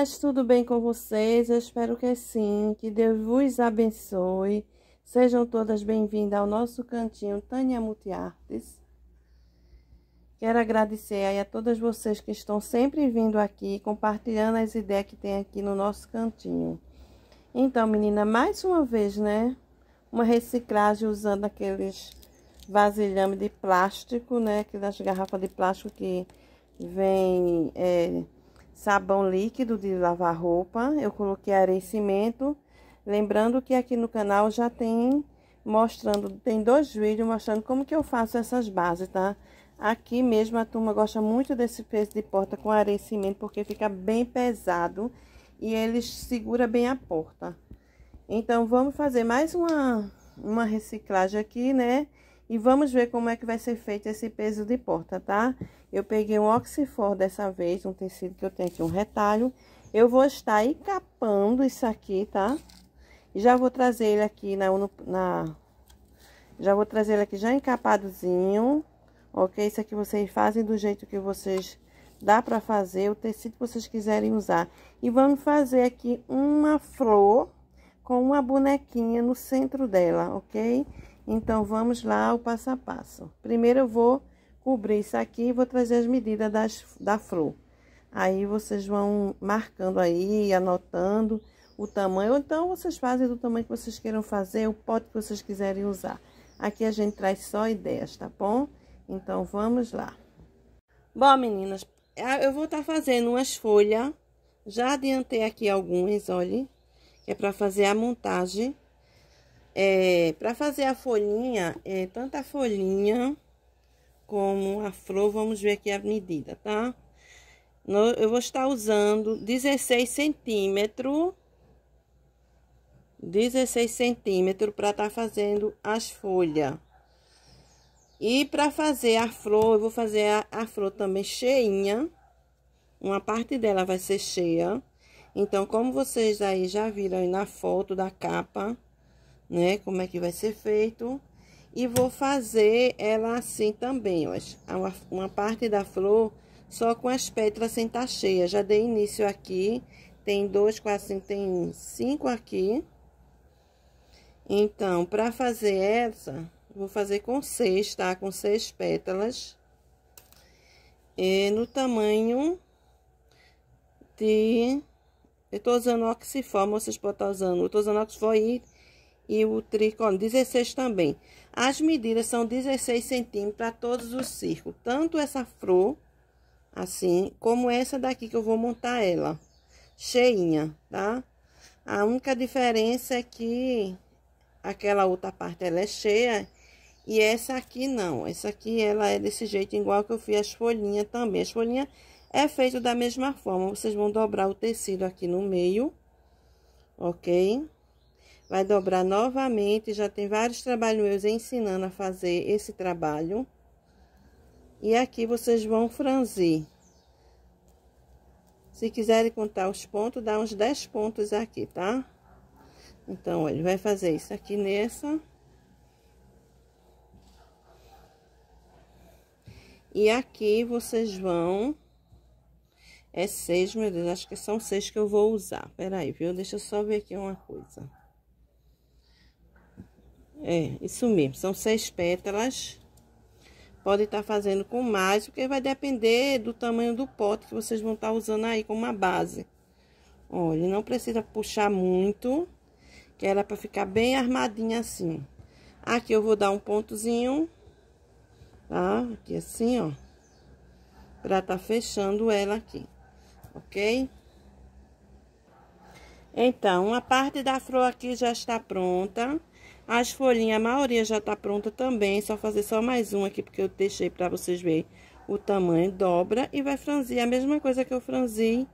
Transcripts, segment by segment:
paz, tudo bem com vocês? Eu espero que sim, que Deus vos abençoe. Sejam todas bem-vindas ao nosso cantinho Tânia Multiartes. Quero agradecer aí a todas vocês que estão sempre vindo aqui, compartilhando as ideias que tem aqui no nosso cantinho. Então, menina, mais uma vez, né? Uma reciclagem usando aqueles vasilhame de plástico, né? Aquelas garrafas de plástico que vem... É, sabão líquido de lavar roupa, eu coloquei arecimento. Lembrando que aqui no canal já tem mostrando, tem dois vídeos mostrando como que eu faço essas bases, tá? Aqui mesmo a turma gosta muito desse peso de porta com arecimento, porque fica bem pesado e ele segura bem a porta. Então, vamos fazer mais uma, uma reciclagem aqui, né? E vamos ver como é que vai ser feito esse peso de porta, tá? Eu peguei um oxifor dessa vez, um tecido que eu tenho aqui, um retalho. Eu vou estar encapando isso aqui, tá? E já vou trazer ele aqui na... na já vou trazer ele aqui já encapadozinho, ok? Isso aqui vocês fazem do jeito que vocês dá pra fazer, o tecido que vocês quiserem usar. E vamos fazer aqui uma flor com uma bonequinha no centro dela, ok? Então, vamos lá ao passo a passo. Primeiro, eu vou cobrir isso aqui e vou trazer as medidas das, da flor. Aí, vocês vão marcando aí, anotando o tamanho. Ou então, vocês fazem do tamanho que vocês queiram fazer, o pote que vocês quiserem usar. Aqui a gente traz só ideias, tá bom? Então, vamos lá. Bom, meninas, eu vou estar tá fazendo umas folhas. Já adiantei aqui algumas, olhe. É para fazer a montagem é, para fazer a folhinha, é tanto a folhinha como a flor, vamos ver aqui a medida, tá? No, eu vou estar usando 16 centímetros, 16 centímetros para estar tá fazendo as folhas. E para fazer a flor, eu vou fazer a, a flor também cheinha, uma parte dela vai ser cheia. Então, como vocês aí já viram aí na foto da capa, né? Como é que vai ser feito. E vou fazer ela assim também, ó. Uma, parte da flor só com as pétalas sem estar tá cheia. Já dei início aqui. Tem dois, quatro, cinco, tem cinco aqui. Então, pra fazer essa, vou fazer com seis, tá? Com seis pétalas. E no tamanho de... Eu tô usando oxiforme, vocês podem estar tá usando. Eu tô usando oxiforme e o tricolor 16 também. As medidas são 16 centímetros para todos os círculos, tanto essa flor, assim, como essa daqui que eu vou montar ela, cheinha, tá? A única diferença é que aquela outra parte ela é cheia e essa aqui não. Essa aqui ela é desse jeito, igual que eu fiz as folhinhas também. As folhinhas é feito da mesma forma. Vocês vão dobrar o tecido aqui no meio, ok? vai dobrar novamente. Já tem vários trabalhos meus ensinando a fazer esse trabalho. E aqui vocês vão franzir. Se quiserem contar os pontos, dá uns 10 pontos aqui, tá? Então, ele vai fazer isso aqui nessa. E aqui vocês vão... É seis, meu Deus, acho que são seis que eu vou usar. Peraí, viu? Deixa eu só ver aqui uma coisa. É, isso mesmo, são seis pétalas. Pode estar tá fazendo com mais, porque vai depender do tamanho do pote que vocês vão estar tá usando aí como uma base. Olha, não precisa puxar muito, que era para ficar bem armadinha assim. Aqui eu vou dar um pontozinho, tá? Aqui assim, ó. Pra tá fechando ela aqui, ok? Então, a parte da flor aqui já está pronta. As folhinhas, a maioria já tá pronta também, só fazer só mais um aqui, porque eu deixei pra vocês verem o tamanho. Dobra e vai franzir a mesma coisa que eu franzi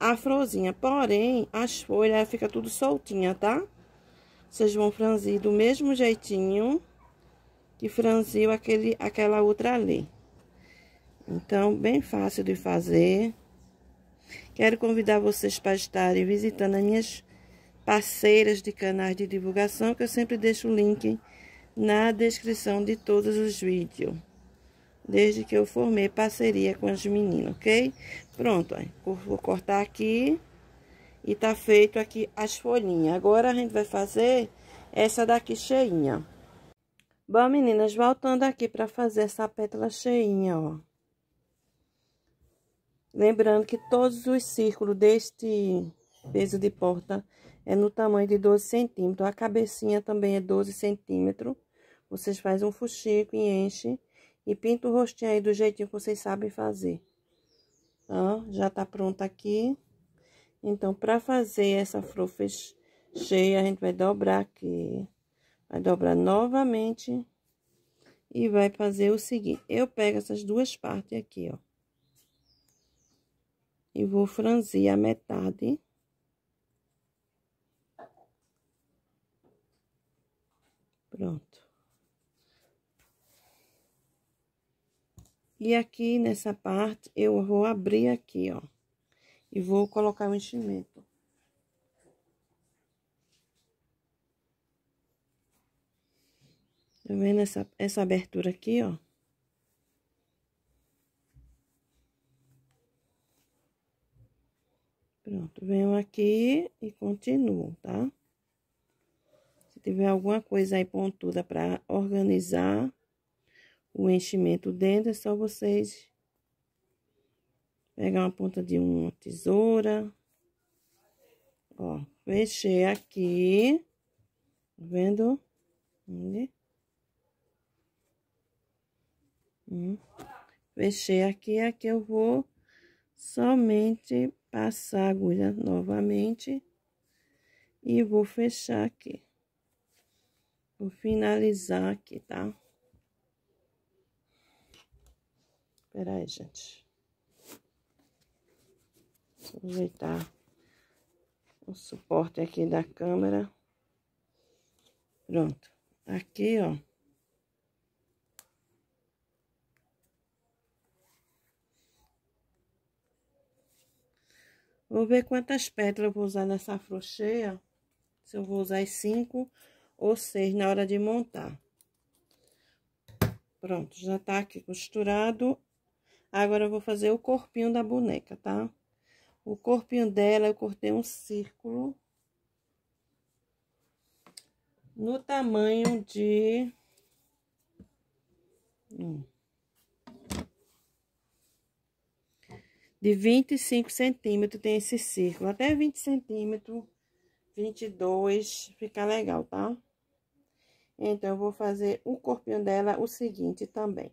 a florzinha. Porém, as folhas fica tudo soltinha, tá? Vocês vão franzir do mesmo jeitinho que franziu aquele, aquela outra ali. Então, bem fácil de fazer. Quero convidar vocês para estarem visitando as minhas parceiras de canais de divulgação, que eu sempre deixo o link na descrição de todos os vídeos. Desde que eu formei parceria com as meninas, ok? Pronto, vou cortar aqui e tá feito aqui as folhinhas. Agora a gente vai fazer essa daqui cheinha. Bom, meninas, voltando aqui para fazer essa pétala cheinha, ó. Lembrando que todos os círculos deste peso de porta é no tamanho de 12 centímetros. A cabecinha também é 12 centímetros. Vocês fazem um fuxico e enchem. E pinta o rostinho aí do jeitinho que vocês sabem fazer. Ó, já tá pronta aqui. Então, pra fazer essa flor cheia, a gente vai dobrar aqui. Vai dobrar novamente. E vai fazer o seguinte. Eu pego essas duas partes aqui, ó. E vou franzir a metade. Pronto. E aqui nessa parte, eu vou abrir aqui, ó. E vou colocar o enchimento. Tá vendo essa, essa abertura aqui, ó? Pronto, venho aqui e continuo, tá? tiver alguma coisa aí pontuda para organizar o enchimento dentro, é só vocês pegar uma ponta de uma tesoura. Ó, fechei aqui. Tá vendo? Fechei hum. aqui, aqui eu vou somente passar a agulha novamente e vou fechar aqui. Vou finalizar aqui, tá? Espera aí, gente. Vou ajeitar o suporte aqui da câmera. Pronto. Aqui, ó. Vou ver quantas pétalas eu vou usar nessa frouxeia. Se eu vou usar as cinco ou seis na hora de montar. Pronto, já tá aqui costurado. Agora, eu vou fazer o corpinho da boneca, tá? O corpinho dela, eu cortei um círculo. No tamanho de... Hum, de 25 centímetros tem esse círculo, até 20 centímetros, 22, fica legal, tá? Então, eu vou fazer o corpinho dela o seguinte também.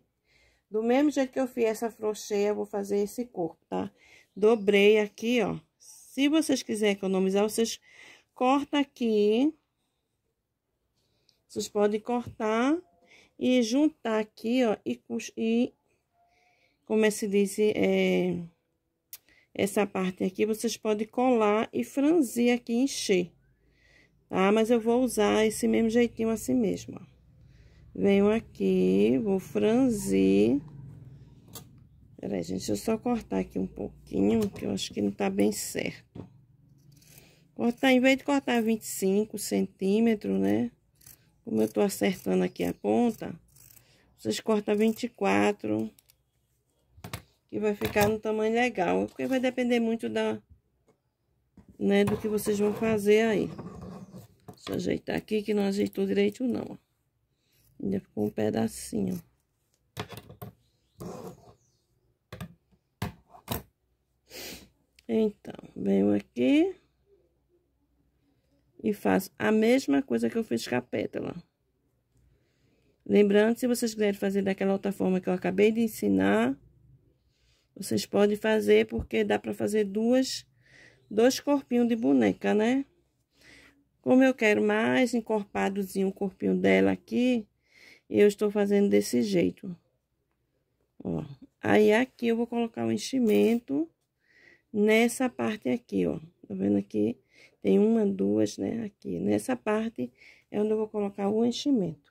Do mesmo jeito que eu fiz essa frocheia, eu vou fazer esse corpo, tá? Dobrei aqui, ó. Se vocês quiserem economizar, vocês cortam aqui. Vocês podem cortar e juntar aqui, ó, e, e como é se diz, é, essa parte aqui, vocês podem colar e franzir aqui, encher. Ah, mas eu vou usar esse mesmo jeitinho assim mesmo, ó. Venho aqui, vou franzir. Peraí, gente, deixa eu só cortar aqui um pouquinho, que eu acho que não tá bem certo. Cortar, em vez de cortar 25 centímetros, né? Como eu tô acertando aqui a ponta, vocês cortam 24, que vai ficar no tamanho legal. Porque vai depender muito da, né, do que vocês vão fazer aí. Deixa eu ajeitar aqui que não ajeitou direito não, Ainda ficou um pedacinho. Então, venho aqui e faço a mesma coisa que eu fiz com a pétala. Lembrando, se vocês quiserem fazer daquela outra forma que eu acabei de ensinar, vocês podem fazer, porque dá pra fazer duas, dois corpinhos de boneca, né? Como eu quero mais encorpadozinho o corpinho dela aqui, eu estou fazendo desse jeito. Ó. Aí, aqui eu vou colocar o enchimento nessa parte aqui, ó. Tá vendo aqui? Tem uma, duas, né? Aqui. Nessa parte é onde eu vou colocar o enchimento.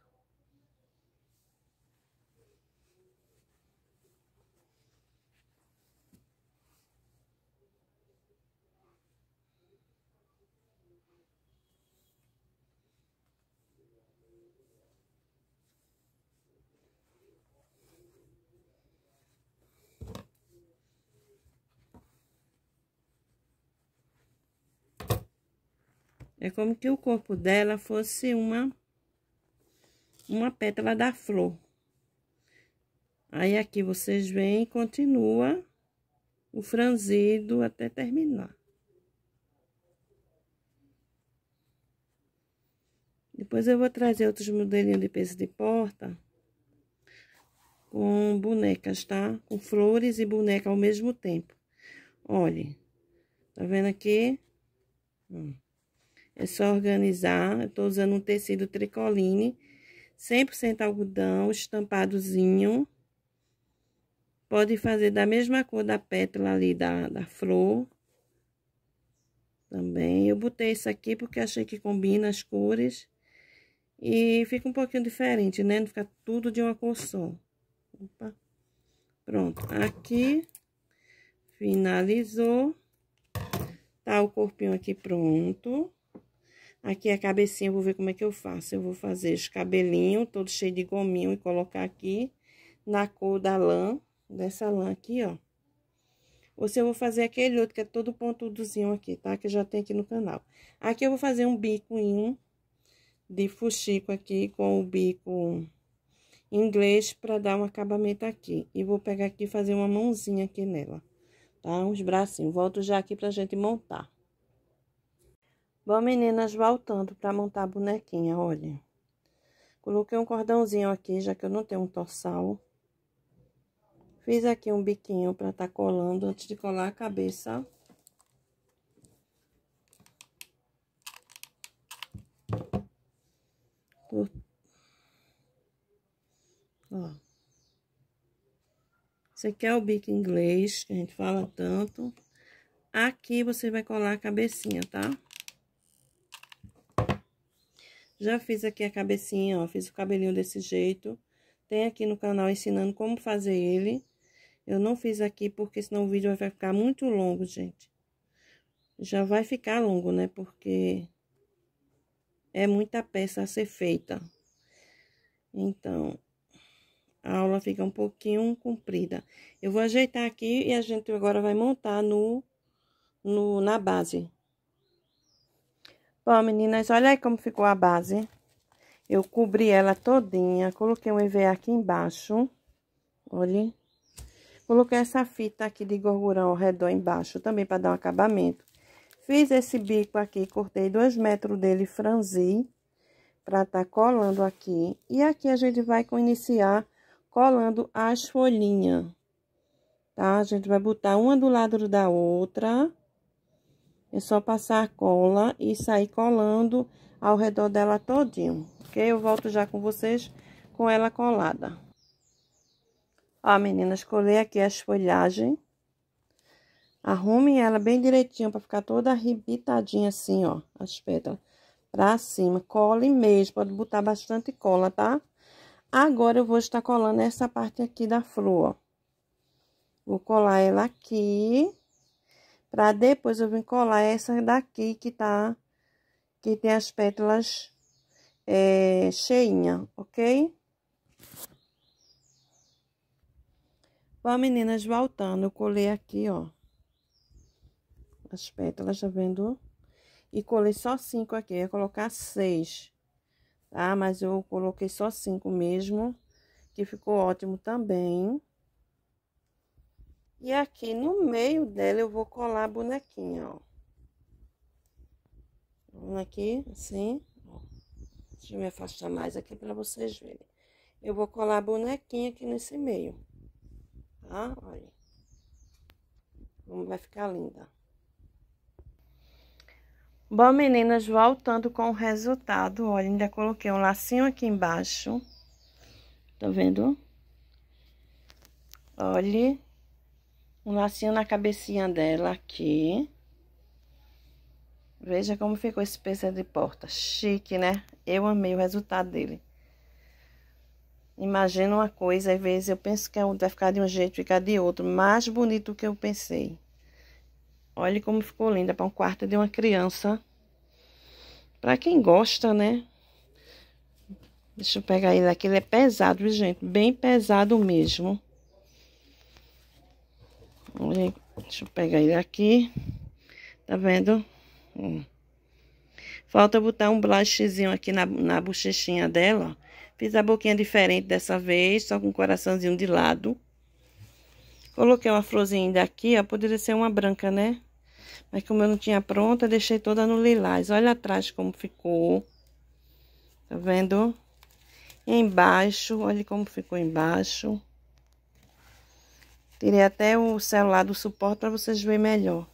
É como que o corpo dela fosse uma, uma pétala da flor. Aí, aqui vocês vêm e continua o franzido até terminar. Depois eu vou trazer outros modelinhos de peso de porta com bonecas, tá? Com flores e boneca ao mesmo tempo. Olhe, tá vendo aqui? Hum. É só organizar. Eu tô usando um tecido tricoline, 100% algodão, estampadozinho. Pode fazer da mesma cor da pétala ali da, da flor. Também. Eu botei isso aqui porque achei que combina as cores. E fica um pouquinho diferente, né? Não fica tudo de uma cor só. Opa. Pronto. Aqui. Finalizou. Tá o corpinho aqui pronto. Aqui a cabecinha, eu vou ver como é que eu faço. Eu vou fazer os cabelinhos, todo cheio de gominho, e colocar aqui na cor da lã, dessa lã aqui, ó. Ou se eu vou fazer aquele outro, que é todo pontudozinho aqui, tá? Que já tem aqui no canal. Aqui eu vou fazer um bicoinho de fuxico aqui com o bico inglês para dar um acabamento aqui. E vou pegar aqui e fazer uma mãozinha aqui nela, tá? Uns bracinhos. Volto já aqui pra gente montar. Bom, meninas, voltando para montar a bonequinha, olha. Coloquei um cordãozinho aqui, já que eu não tenho um torçal. Fiz aqui um biquinho para tá colando antes de colar a cabeça. Ó. Esse aqui é o bico inglês, que a gente fala tanto. Aqui você vai colar a cabecinha, tá? Tá? Já fiz aqui a cabecinha, ó, fiz o cabelinho desse jeito. Tem aqui no canal ensinando como fazer ele. Eu não fiz aqui porque senão o vídeo vai ficar muito longo, gente. Já vai ficar longo, né? Porque é muita peça a ser feita. Então, a aula fica um pouquinho comprida. Eu vou ajeitar aqui e a gente agora vai montar no, no na base. Bom, meninas, olha aí como ficou a base. Eu cobri ela todinha, coloquei um EVA aqui embaixo, olha. Coloquei essa fita aqui de gorgurão ao redor embaixo, também para dar um acabamento. Fiz esse bico aqui, cortei dois metros dele, franzi, para tá colando aqui. E aqui a gente vai iniciar colando as folhinhas, tá? A gente vai botar uma do lado da outra é só passar cola e sair colando ao redor dela todinho, ok? Eu volto já com vocês com ela colada. Ó, meninas, colei aqui as folhagens. Arrume ela bem direitinho para ficar toda arrebitadinha assim, ó, as pétalas. Pra cima, cole mesmo, pode botar bastante cola, tá? Agora, eu vou estar colando essa parte aqui da flor, ó. Vou colar ela aqui para depois eu vim colar essa daqui que tá, que tem as pétalas é, cheinha, ok? Bom, meninas, voltando, eu colei aqui, ó, as pétalas, tá vendo? E colei só cinco aqui, eu ia colocar seis, tá? Mas eu coloquei só cinco mesmo, que ficou ótimo também, e aqui no meio dela eu vou colar a bonequinha, ó. aqui, assim, Deixa eu me afastar mais aqui para vocês verem. Eu vou colar a bonequinha aqui nesse meio, tá? Olha. Como vai ficar linda. Bom, meninas, voltando com o resultado, olha, ainda coloquei um lacinho aqui embaixo. Tá vendo? Olha, um lacinho na cabecinha dela aqui. Veja como ficou esse pensamento de porta. Chique, né? Eu amei o resultado dele. Imagina uma coisa, às vezes eu penso que é vai ficar de um jeito, ficar de outro. Mais bonito do que eu pensei. Olha como ficou linda para um quarto de uma criança. Para quem gosta, né? Deixa eu pegar ele aqui. Ele é pesado, gente. Bem pesado mesmo deixa eu pegar ele aqui. Tá vendo? Falta botar um blushzinho aqui na, na bochechinha dela, Fiz a boquinha diferente dessa vez, só com um coraçãozinho de lado. Coloquei uma florzinha daqui, ó. Poderia ser uma branca, né? Mas como eu não tinha pronta, deixei toda no lilás. Olha atrás como ficou. Tá vendo? Embaixo, olha como ficou embaixo. Tirei até o celular do suporte para vocês verem melhor.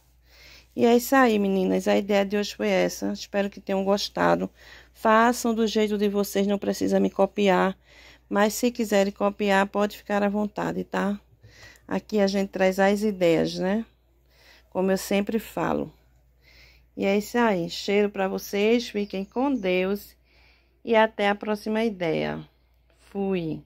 E é isso aí, meninas. A ideia de hoje foi essa. Espero que tenham gostado. Façam do jeito de vocês, não precisa me copiar. Mas se quiserem copiar, pode ficar à vontade, tá? Aqui a gente traz as ideias, né? Como eu sempre falo. E é isso aí. Cheiro para vocês. Fiquem com Deus. E até a próxima ideia. Fui.